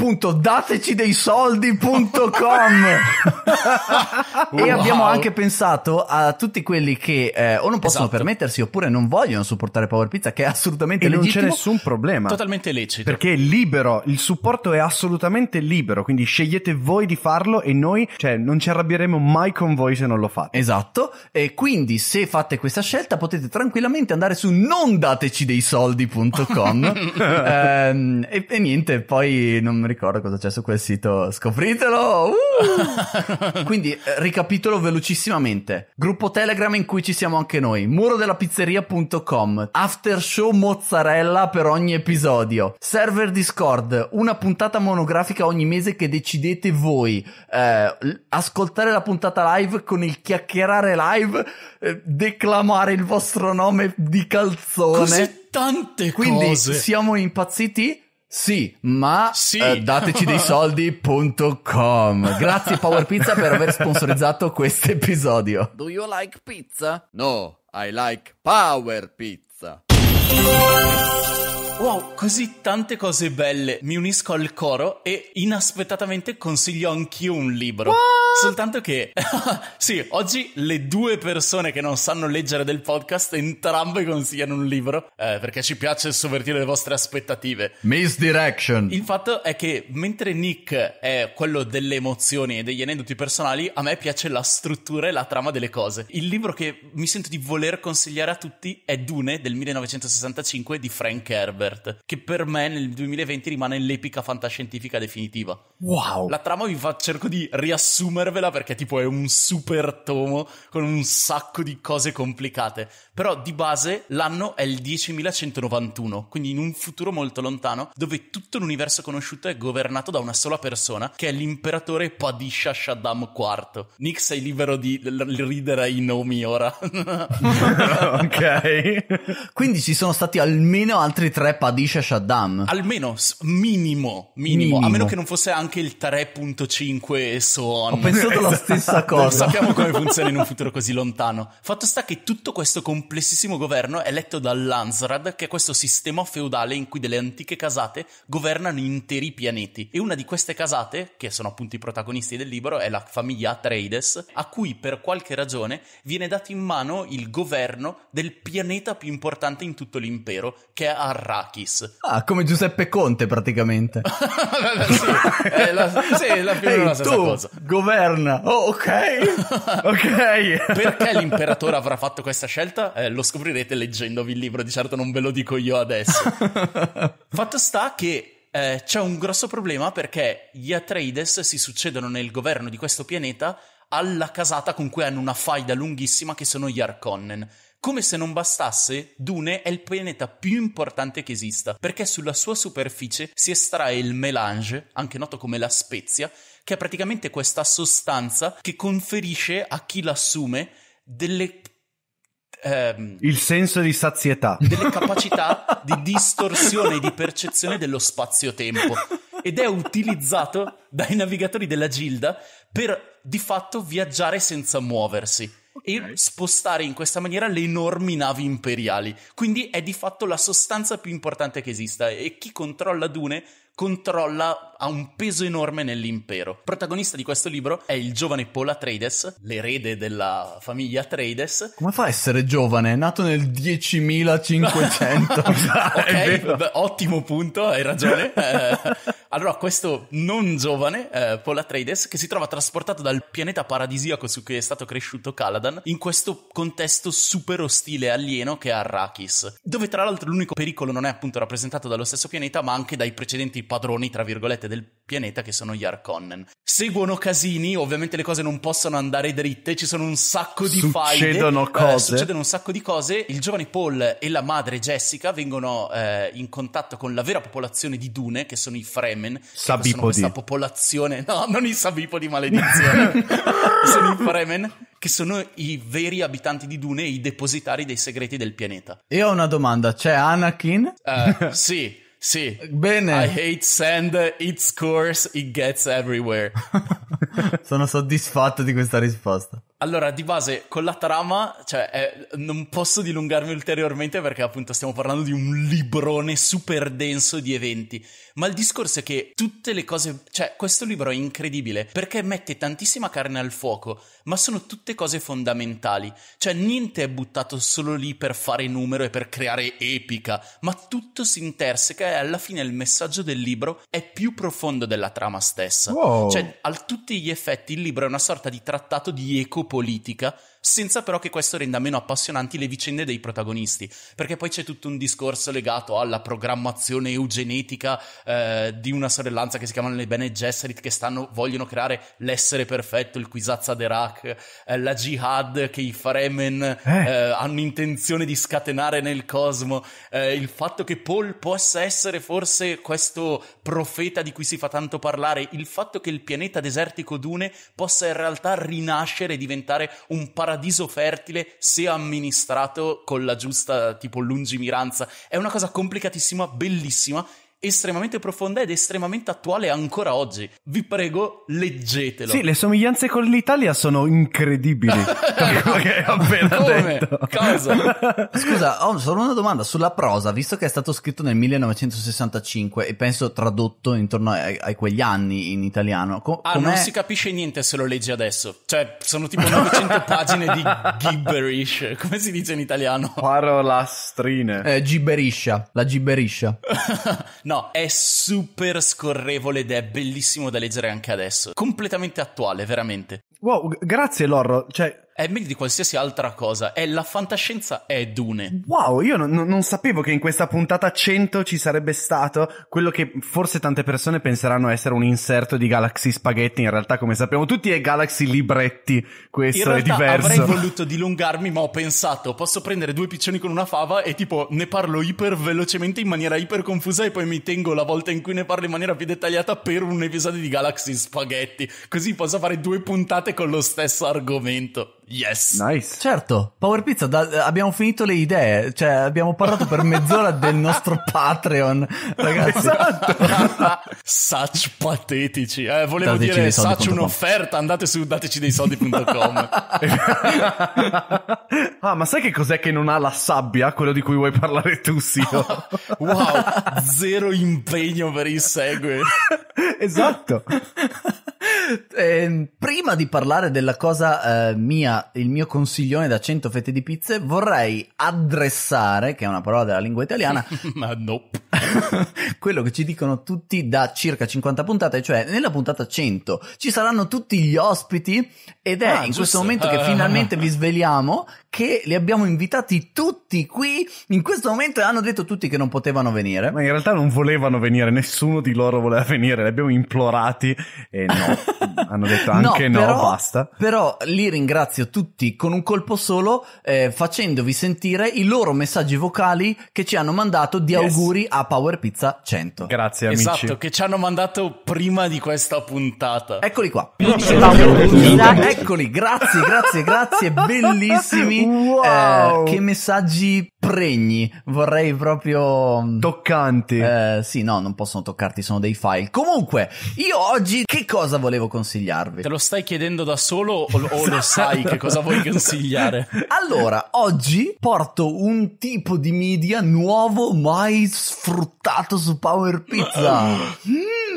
E abbiamo anche pensato a tutti quelli che eh, o non possono esatto. permettersi oppure non vogliono supportare Power Pizza, che è assolutamente e legittimo. non c'è nessun problema. Totalmente lecito. Perché è libero, il supporto è assolutamente libero, quindi scegli scegliete voi di farlo e noi, cioè, non ci arrabbieremo mai con voi se non lo fate. Esatto. E quindi se fate questa scelta potete tranquillamente andare su non dateci nondatecideissoldi.com ehm, e, e, niente, poi non mi ricordo cosa c'è su quel sito, scopritelo! Uh! quindi ricapitolo velocissimamente. Gruppo Telegram in cui ci siamo anche noi, muro della pizzeria.com, after show mozzarella per ogni episodio, server Discord, una puntata monografica ogni mese che decide decidete voi. Eh, ascoltare la puntata live con il chiacchierare live, eh, declamare il vostro nome di calzone. Così tante Quindi cose. siamo impazziti? Sì, ma sì. Eh, dateci dei soldi.com. Grazie Power Pizza per aver sponsorizzato questo episodio. Do you like pizza? No, I like Power Pizza. Wow, così tante cose belle. Mi unisco al coro e inaspettatamente consiglio anch'io un libro. What? Soltanto che, sì, oggi le due persone che non sanno leggere del podcast entrambe consigliano un libro, eh, perché ci piace sovvertire le vostre aspettative. Misdirection. Il fatto è che mentre Nick è quello delle emozioni e degli aneddoti personali, a me piace la struttura e la trama delle cose. Il libro che mi sento di voler consigliare a tutti è Dune del 1965 di Frank Herbert. Herbert, che per me nel 2020 rimane l'epica fantascientifica definitiva. Wow! La trama vi fa, cerco di riassumervela perché tipo è un super tomo con un sacco di cose complicate, però di base l'anno è il 10.191, quindi in un futuro molto lontano, dove tutto l'universo conosciuto è governato da una sola persona, che è l'imperatore Padisha Shaddam IV. Nick, sei libero di l- ridere ai nomi ora. ok. quindi ci sono stati almeno altri tre 3 Padisha Shaddam. Almeno, minimo, minimo, minimo, A meno che non fosse anche il 3.5 Son. Ho pensato la stessa cosa. non sappiamo come funziona in un futuro così lontano. Fatto sta che tutto questo complessissimo governo è letto dall'Ansrad, che è questo sistema feudale in cui delle antiche casate governano interi pianeti. E una di queste casate, che sono appunto i protagonisti del libro, è la famiglia Atreides, a cui per qualche ragione viene dato in mano il governo del pianeta più importante in tutto l'impero, che è Arra Varoufakis. Ah, come Giuseppe Conte praticamente. sì, è eh, la, sì, la più hey, la stessa tu cosa. governa. Oh, ok. ok. Perché l'imperatore avrà fatto questa scelta? Eh, lo scoprirete leggendovi il libro, di certo non ve lo dico io adesso. Fatto sta che eh, c'è un grosso problema perché gli Atreides si succedono nel governo di questo pianeta alla casata con cui hanno una faida lunghissima che sono gli Arconnen. Come se non bastasse, Dune è il pianeta più importante che esista, perché sulla sua superficie si estrae il melange, anche noto come la spezia, che è praticamente questa sostanza che conferisce a chi l'assume delle Ehm, il senso di sazietà, delle capacità di distorsione e di percezione dello spazio-tempo ed è utilizzato dai navigatori della Gilda per di fatto viaggiare senza muoversi okay. e spostare in questa maniera le enormi navi imperiali. Quindi è di fatto la sostanza più importante che esista e chi controlla Dune controlla ha un peso enorme nell'impero. Protagonista di questo libro è il giovane Paul Atreides, l'erede della famiglia Atreides. Come fa a essere giovane? È nato nel 10.500. ok, beh, ottimo punto, hai ragione. Eh, allora, questo non giovane, eh, Paul Atreides, che si trova trasportato dal pianeta paradisiaco su cui è stato cresciuto Caladan, in questo contesto super ostile e alieno che è Arrakis, dove tra l'altro l'unico pericolo non è appunto rappresentato dallo stesso pianeta, ma anche dai precedenti padroni, tra virgolette, pianeta che sono gli Arconnen. Seguono casini, ovviamente le cose non possono andare dritte, ci sono un sacco di succedono faide, eh, cose. Eh, succedono un sacco di cose. Il giovane Paul e la madre Jessica vengono eh, in contatto con la vera popolazione di Dune, che sono i Fremen. Sabipodi. Sono questa popolazione, no, non i Sabipodi, maledizione. sono i Fremen che sono i veri abitanti di Dune i depositari dei segreti del pianeta. E ho una domanda, c'è Anakin? Eh, sì, sì. Bene. I hate sand, it's coarse, it gets everywhere. Sono soddisfatto di questa risposta. Allora, di base, con la trama, cioè, eh, non posso dilungarmi ulteriormente perché appunto stiamo parlando di un librone super denso di eventi, ma il discorso è che tutte le cose, cioè, questo libro è incredibile perché mette tantissima carne al fuoco, ma sono tutte cose fondamentali, cioè niente è buttato solo lì per fare numero e per creare epica, ma tutto si interseca e alla fine il messaggio del libro è più profondo della trama stessa. Wow. Cioè, a tutti gli effetti il libro è una sorta di trattato di eco politica senza però che questo renda meno appassionanti le vicende dei protagonisti, perché poi c'è tutto un discorso legato alla programmazione eugenetica eh, di una sorellanza che si chiamano le Bene Gesserit, che stanno, vogliono creare l'essere perfetto, il Kwisatz Derak, eh, la jihad che i Fremen eh. eh hanno intenzione di scatenare nel cosmo, eh, il fatto che Paul possa essere forse questo profeta di cui si fa tanto parlare, il fatto che il pianeta desertico Dune possa in realtà rinascere e diventare un paradiso paradiso fertile se amministrato con la giusta tipo lungimiranza. È una cosa complicatissima, bellissima estremamente profonda ed estremamente attuale ancora oggi. Vi prego, leggetelo. Sì, le somiglianze con l'Italia sono incredibili. che ho appena Come? detto. Cosa? Scusa, ho solo una domanda sulla prosa, visto che è stato scritto nel 1965 e penso tradotto intorno a quegli anni in italiano. Com- ah, com'è? non si capisce niente se lo leggi adesso. Cioè, sono tipo 900 pagine di gibberish. Come si dice in italiano? Parolastrine. Eh, gibberiscia, la gibberiscia. no, No, è super scorrevole ed è bellissimo da leggere anche adesso. Completamente attuale, veramente. Wow, grazie Lorro. Cioè, è meglio di qualsiasi altra cosa. È la fantascienza è Dune. Wow, io non, non, sapevo che in questa puntata 100 ci sarebbe stato quello che forse tante persone penseranno essere un inserto di Galaxy Spaghetti. In realtà, come sappiamo tutti, è Galaxy Libretti. Questo è diverso. Avrei voluto dilungarmi, ma ho pensato, posso prendere due piccioni con una fava e tipo ne parlo iper velocemente in maniera iper confusa e poi mi tengo la volta in cui ne parlo in maniera più dettagliata per un episodio di Galaxy Spaghetti. Così posso fare due puntate con lo stesso argomento. Yes. Nice. Certo, Power Pizza, da, abbiamo finito le idee, cioè abbiamo parlato per mezz'ora del nostro Patreon, ragazzi. Esatto. such patetici. Eh, volevo dateci dire such un'offerta, andate su dateci dei soldi.com. ah, ma sai che cos'è che non ha la sabbia, quello di cui vuoi parlare tu, Sio? wow, zero impegno per il segue. esatto. Eh, prima di parlare della cosa eh, mia, il mio consiglione da 100 fette di pizze, vorrei addressare, che è una parola della lingua italiana, ma nope, quello che ci dicono tutti da circa 50 puntate, cioè nella puntata 100 ci saranno tutti gli ospiti ed è ah, in giusto. questo momento che ah. finalmente vi sveliamo che li abbiamo invitati tutti qui, in questo momento hanno detto tutti che non potevano venire. Ma in realtà non volevano venire, nessuno di loro voleva venire, li abbiamo implorati e no. hanno detto anche no, però, no, basta. Però li ringrazio tutti con un colpo solo eh, facendovi sentire i loro messaggi vocali che ci hanno mandato di yes. auguri a Power Pizza 100. Grazie amici. Esatto, che ci hanno mandato prima di questa puntata. Eccoli qua. Ecco ecco ecco eccoli, grazie, grazie, grazie, bellissimi. Eh, wow. Eh, che messaggi pregni, vorrei proprio... Mm, Toccanti. Eh, sì, no, non possono toccarti, sono dei file. Comunque, io oggi che cosa volevo consigliare? consigliarvi. Te lo stai chiedendo da solo o, o lo sai che cosa vuoi consigliare? allora, oggi porto un tipo di media nuovo mai sfruttato su Power Pizza.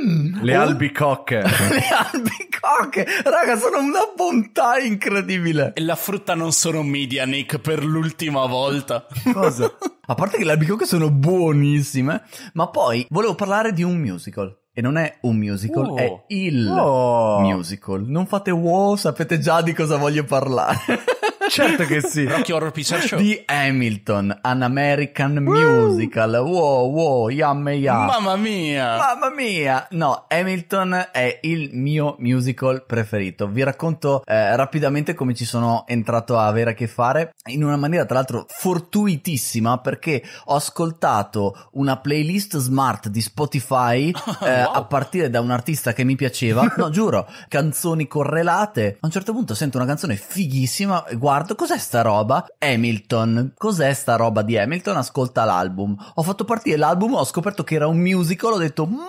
Mm. le oh. albicocche. le albicocche. Raga, sono una bontà incredibile. E la frutta non sono media, Nick, per l'ultima volta. Cosa? A parte che le albicocche sono buonissime, ma poi volevo parlare di un musical. E non è un musical, oh. è il oh. musical. Non fate wow, sapete già di cosa voglio parlare. certo che sì. Rocky Horror Picture Show. Di Hamilton, An American Woo! Musical. Wow, wow, yam yam. Mamma mia. Mamma mia. No, Hamilton è il mio musical preferito. Vi racconto eh, rapidamente come ci sono entrato a avere a che fare in una maniera tra l'altro fortuitissima perché ho ascoltato una playlist smart di Spotify eh, wow. a partire da un artista che mi piaceva. No, giuro, canzoni correlate. A un certo punto sento una canzone fighissima, guardo guardo, cos'è sta roba? Hamilton. Cos'è sta roba di Hamilton? Ascolta l'album. Ho fatto partire l'album, ho scoperto che era un musical, ho detto, mamma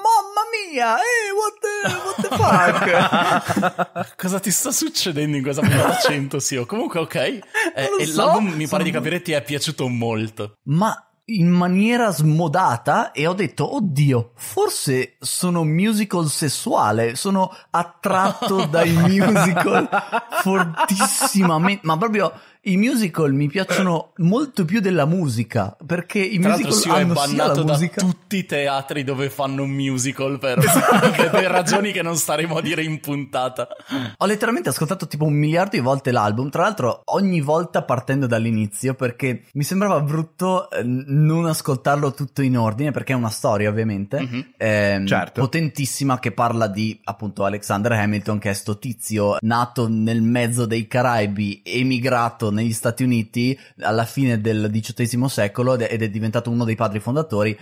mia, eh, what the, what the fuck? Cosa ti sta succedendo in questa puntata 100, sì, o comunque ok. Eh, so, l'album mi pare di capire ti è piaciuto molto. Ma in maniera smodata e ho detto, oddio, forse sono musical sessuale, sono attratto dai musical fortissimamente, ma proprio i musical mi piacciono molto più della musica, perché i Tra musical sì, hanno è bannato da musica. tutti i teatri dove fanno un musical per, esatto. per ragioni che non staremo a dire in puntata. Ho letteralmente ascoltato tipo un miliardo di volte l'album, tra l'altro ogni volta partendo dall'inizio, perché mi sembrava brutto ehm, non ascoltarlo tutto in ordine, perché è una storia ovviamente, mm-hmm. ehm, certo. potentissima che parla di appunto Alexander Hamilton, che è sto tizio nato nel mezzo dei Caraibi, emigrato negli Stati Uniti alla fine del XVIII secolo ed è diventato uno dei padri fondatori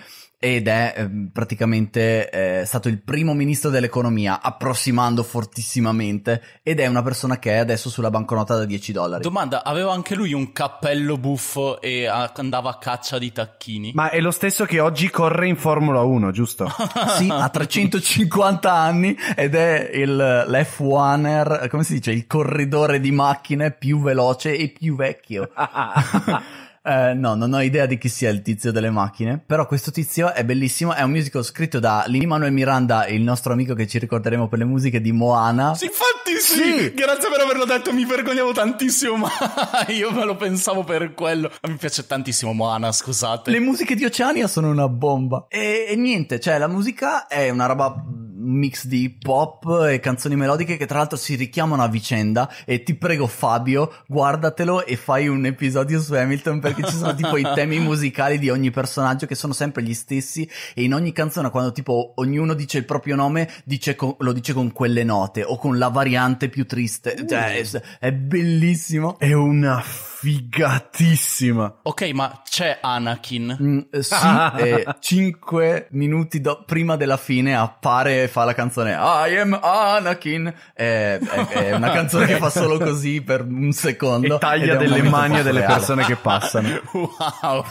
ed è ehm, praticamente eh, stato il primo ministro dell'economia, approssimando fortissimamente, ed è una persona che è adesso sulla banconota da 10 dollari. Domanda, aveva anche lui un cappello buffo e a- andava a caccia di tacchini? Ma è lo stesso che oggi corre in Formula 1, giusto? sì, ha 350 anni ed è il, l'F1er, come si dice, il corridore di macchine più veloce e più vecchio. Eh, no, non ho idea di chi sia il tizio delle macchine, però questo tizio è bellissimo, è un musical scritto da Lini Manuel Miranda, il nostro amico che ci ricorderemo per le musiche di Moana. Sì, infatti sì, sì. grazie per averlo detto, mi vergognavo tantissimo, ma io me lo pensavo per quello. mi piace tantissimo Moana, scusate. Le musiche di Oceania sono una bomba. E, e niente, cioè la musica è una roba mix di pop e canzoni melodiche che tra l'altro si richiamano a vicenda e ti prego Fabio guardatelo e fai un episodio su Hamilton perché ci sono tipo i temi musicali di ogni personaggio che sono sempre gli stessi e in ogni canzone quando tipo ognuno dice il proprio nome dice con, lo dice con quelle note o con la variante più triste cioè uh. è bellissimo è una figatissima. Ok, ma c'è Anakin? Mm, sì, e 5 minuti do- prima della fine appare e fa la canzone I am Anakin. È, è, è una canzone che fa solo così per un secondo. E taglia delle mani delle persone che passano. wow,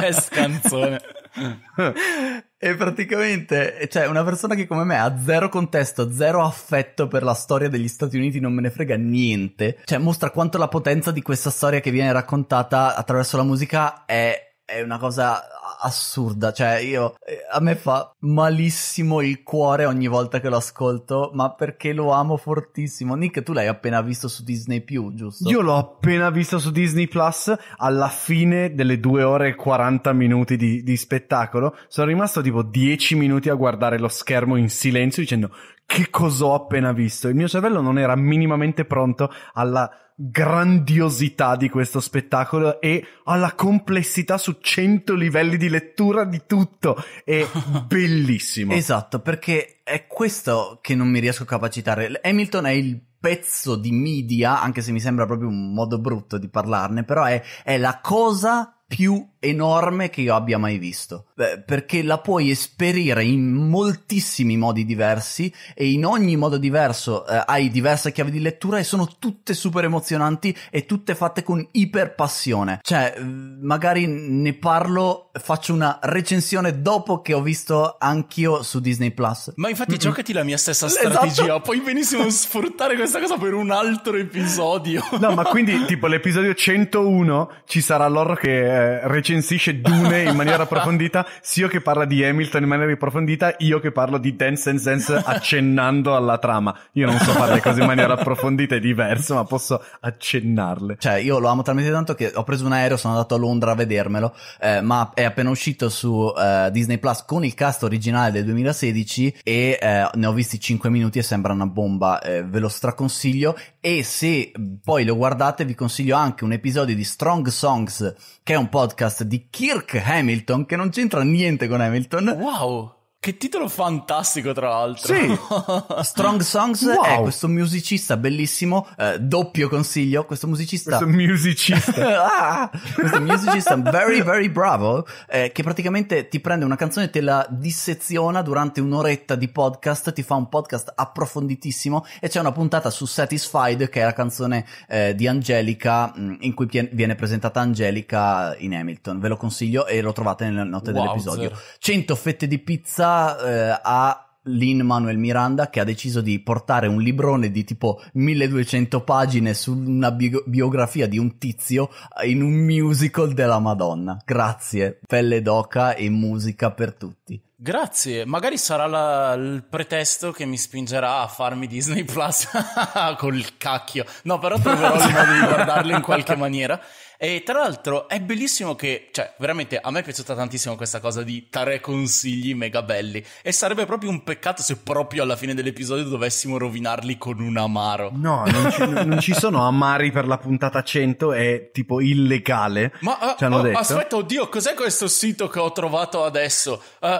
best canzone. e praticamente, cioè, una persona che come me ha zero contesto, zero affetto per la storia degli Stati Uniti, non me ne frega niente. Cioè, mostra quanto la potenza di questa storia che viene raccontata attraverso la musica è è una cosa assurda, cioè io eh, a me fa malissimo il cuore ogni volta che lo ascolto, ma perché lo amo fortissimo. Nick, tu l'hai appena visto su Disney Più, giusto? Io l'ho appena visto su Disney Plus alla fine delle due ore e 40 minuti di, di spettacolo, sono rimasto tipo 10 minuti a guardare lo schermo in silenzio dicendo che cosa ho appena visto? Il mio cervello non era minimamente pronto alla grandiosità di questo spettacolo e alla complessità su 100 livelli di lettura di tutto. È bellissimo. Esatto, perché è questo che non mi riesco a capacitare. Hamilton è il pezzo di media, anche se mi sembra proprio un modo brutto di parlarne, però è, è la cosa più enorme che io abbia mai visto, Beh, perché la puoi esperire in moltissimi modi diversi e in ogni modo diverso eh, hai diverse chiavi di lettura e sono tutte super emozionanti e tutte fatte con iperpassione. Cioè, mm, magari ne parlo, faccio una recensione dopo che ho visto anch'io su Disney Plus. Ma infatti mm-hmm. giocati la mia stessa esatto. strategia, esatto. puoi benissimo sfruttare questa cosa per un altro episodio. No, ma quindi tipo l'episodio 101 ci sarà loro che eh, recensione recensisce Dune in maniera approfondita, sia che parla di Hamilton in maniera approfondita, io che parlo di Dance and Sense accennando alla trama. Io non so fare le cose in maniera approfondita e diversa, ma posso accennarle. Cioè, io lo amo talmente tanto che ho preso un aereo, sono andato a Londra a vedermelo, eh, ma è appena uscito su eh, Disney Plus con il cast originale del 2016 e eh, ne ho visti 5 minuti e sembra una bomba, eh, ve lo straconsiglio e se poi lo guardate vi consiglio anche un episodio di Strong Songs che è un podcast di Kirk Hamilton che non c'entra niente con Hamilton. Wow! Che titolo fantastico, tra l'altro. Sì. Strong Songs wow. è questo musicista bellissimo, eh, doppio consiglio, questo musicista... Questo musicista. ah, questo musicista very, very bravo, eh, che praticamente ti prende una canzone, te la disseziona durante un'oretta di podcast, ti fa un podcast approfonditissimo e c'è una puntata su Satisfied, che è la canzone eh, di Angelica, mm, in cui viene presentata Angelica in Hamilton. Ve lo consiglio e lo trovate nella nota wow, dell'episodio. Zero. 100 fette di pizza volta eh, a Lin Manuel Miranda che ha deciso di portare un librone di tipo 1200 pagine su una bi- biografia di un tizio in un musical della Madonna. Grazie, pelle d'oca e musica per tutti. Grazie, magari sarà la, il pretesto che mi spingerà a farmi Disney Plus col cacchio. No, però troverò il modo di guardarlo in qualche maniera. E tra l'altro è bellissimo che, cioè, veramente a me è piaciuta tantissimo questa cosa di tre consigli mega belli. E sarebbe proprio un peccato se proprio alla fine dell'episodio dovessimo rovinarli con un amaro. No, non ci, non ci sono amari per la puntata 100, è tipo illegale. Ma uh, uh, aspetta, oddio, cos'è questo sito che ho trovato adesso? Uh,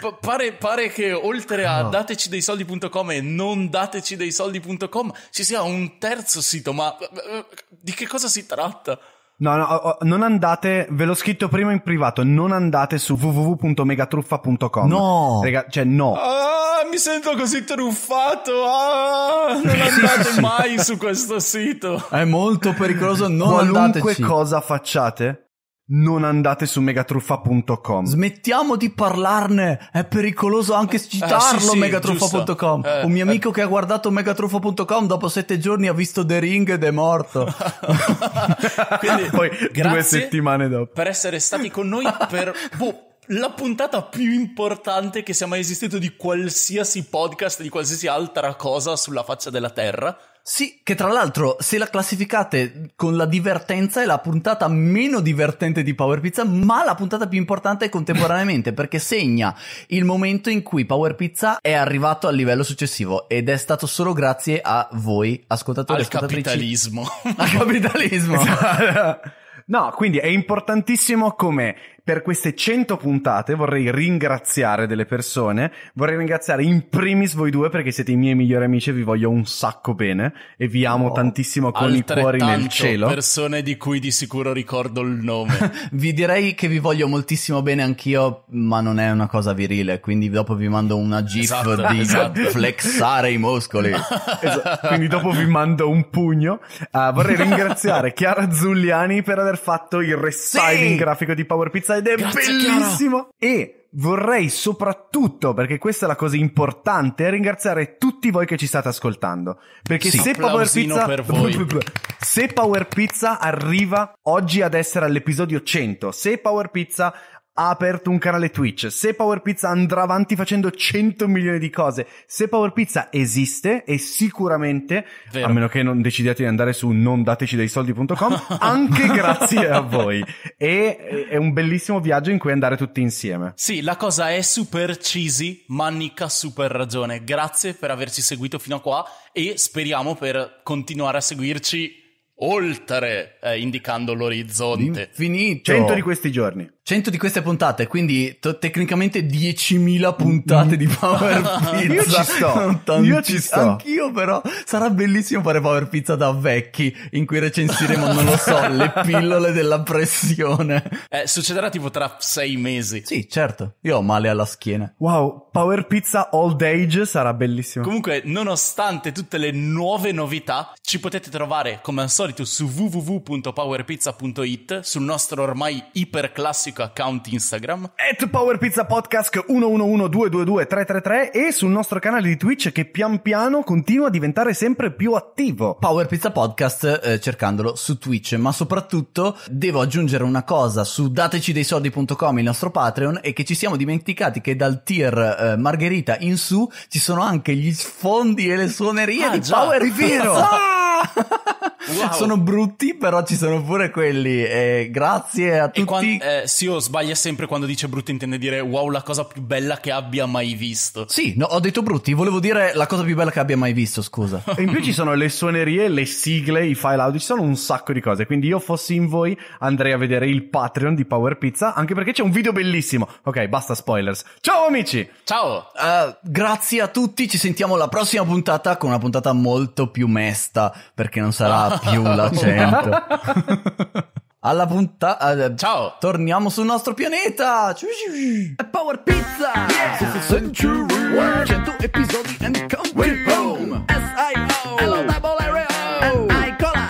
p- pare, pare, che oltre a no. datecidesoldi.com e non datecidesoldi.com ci sia un terzo sito, ma eh, di che cosa si tratta? No, no, non andate, ve l'ho scritto prima in privato, non andate su www.megatruffa.com. No! Raga, cioè no. Ah, mi sento così truffato, ah, non andate mai su questo sito. È molto pericoloso, non Qualunque andateci. cosa facciate, non andate su megatruffa.com. Smettiamo di parlarne, è pericoloso anche citarlo eh, sì, sì, megatruffa.com. Eh, Un mio eh, amico eh. che ha guardato megatruffa.com dopo sette giorni ha visto The Ring ed è morto. Quindi, Poi due settimane dopo. Per essere stati con noi per... Boh, la puntata più importante che sia mai esistito di qualsiasi podcast, di qualsiasi altra cosa sulla faccia della Terra. Sì, che tra l'altro, se la classificate con la divertenza è la puntata meno divertente di Power Pizza, ma la puntata più importante contemporaneamente, perché segna il momento in cui Power Pizza è arrivato al livello successivo ed è stato solo grazie a voi, ascoltatori e ascoltatrici. capitalismo. Al capitalismo. no, quindi è importantissimo come per queste 100 puntate vorrei ringraziare delle persone, vorrei ringraziare in primis voi due perché siete i miei migliori amici e vi voglio un sacco bene e vi amo oh, tantissimo con i cuori nel cielo. persone di cui di sicuro ricordo il nome. vi direi che vi voglio moltissimo bene anch'io, ma non è una cosa virile, quindi dopo vi mando una gif esatto, di esatto. flexare i muscoli. esatto. Quindi dopo vi mando un pugno. Uh, vorrei ringraziare Chiara Zuliani per aver fatto il restyling sì! grafico di Power Pizza piazza ed è Grazie, bellissimo. Chiara. E vorrei soprattutto, perché questa è la cosa importante, ringraziare tutti voi che ci state ascoltando. Perché sì, se, Power Pizza, se Power Pizza arriva oggi ad essere all'episodio 100, se Power Pizza ha aperto un canale Twitch, se Power Pizza andrà avanti facendo 100 milioni di cose, se Power Pizza esiste e sicuramente, Vero. a meno che non decidiate di andare su nondatecideissoldi.com, anche grazie a voi. E è un bellissimo viaggio in cui andare tutti insieme. Sì, la cosa è super cheesy, ma Nick super ragione. Grazie per averci seguito fino a qua e speriamo per continuare a seguirci oltre, eh, indicando l'orizzonte. Infinito. 100 di questi giorni. 100 di queste puntate, quindi to- tecnicamente 10.000 puntate di Power Pizza. Io ci sto. Tanti, Io ci sto. Anch'io però. Sarà bellissimo fare Power Pizza da vecchi, in cui recensiremo, non lo so, le pillole della pressione. Eh, succederà tipo tra sei mesi. Sì, certo. Io ho male alla schiena. Wow, Power Pizza Old Age sarà bellissimo. Comunque, nonostante tutte le nuove novità, ci potete trovare, come al solito, su www.powerpizza.it, sul nostro ormai iperclassico classico account Instagram. At Power Pizza Podcast e sul nostro canale di Twitch che pian piano continua a diventare sempre più attivo. Power Pizza Podcast eh, cercandolo su Twitch, ma soprattutto devo aggiungere una cosa su datecideisodi.com il nostro Patreon e che ci siamo dimenticati che dal tier eh, Margherita in su ci sono anche gli sfondi e le suonerie ah, di già, Power È vero! Wow. Sono brutti, però ci sono pure quelli. Eh, grazie a tutti. E quando, eh, Sio sbaglia sempre quando dice brutti, intende dire wow, la cosa più bella che abbia mai visto. Sì, no, ho detto brutti, volevo dire la cosa più bella che abbia mai visto, scusa. e in più ci sono le suonerie, le sigle, i file audio, ci sono un sacco di cose. Quindi io fossi in voi andrei a vedere il Patreon di Power Pizza, anche perché c'è un video bellissimo. Ok, basta spoilers. Ciao amici! Ciao! Uh, grazie a tutti, ci sentiamo alla prossima puntata con una puntata molto più mesta, perché non sarà... Ah, più l'accento. Alla puntata. Eh, Ciao! Torniamo sul nostro pianeta! È Power Pizza! Yeah. century! 100 episodi and counting! home! S.I.O. Hello, double area! And I cola!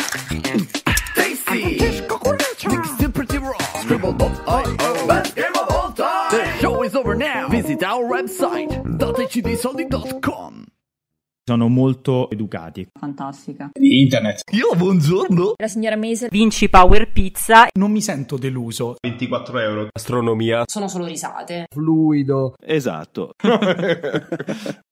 Tasty! Tasty! pretty raw! Scribble.io! Best game of all time! The show is over now! Visit our website, datecidisoldi.com! sono molto educati. Fantastica. Internet. Io buongiorno. La signora Maser. Vinci Power Pizza. Non mi sento deluso. 24 euro. Astronomia. Sono solo risate. Fluido. Esatto.